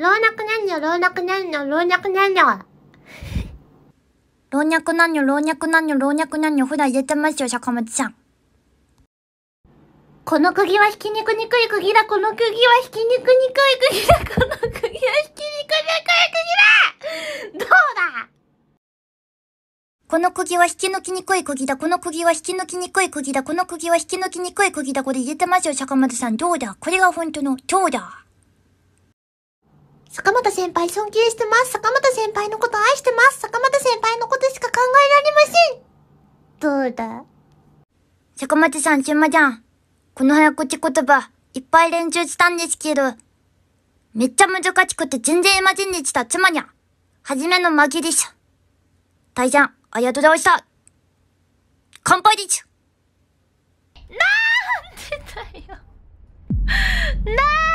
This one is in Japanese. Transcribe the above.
老若男女、老若男女、老若男女。老若男女、老若男女、老若男女、普段入れてますよ、坂本さん。この釘はひき肉にくい釘だ、この釘はひき肉にくい釘だ、この釘はひき肉にくい釘だどうだこの釘は引き抜きにくい釘だ。この釘は引き抜きにくい釘だ。この釘は引き抜きにくい釘だ。これ入れてますよ、坂本さん。どうだこれが本当の、どうだ坂本先輩尊敬してます。坂本先輩のこと愛してます。坂本先輩のことしか考えられません。どうだ坂本さん、すいまゃん。この早口言葉、いっぱい練習したんですけど、めっちゃ難しくて全然いまじんでした。つまゃ、はじめの負けでしょ。大ちゃん、ありがとうございました。乾杯でしょ。なんでだよ。なん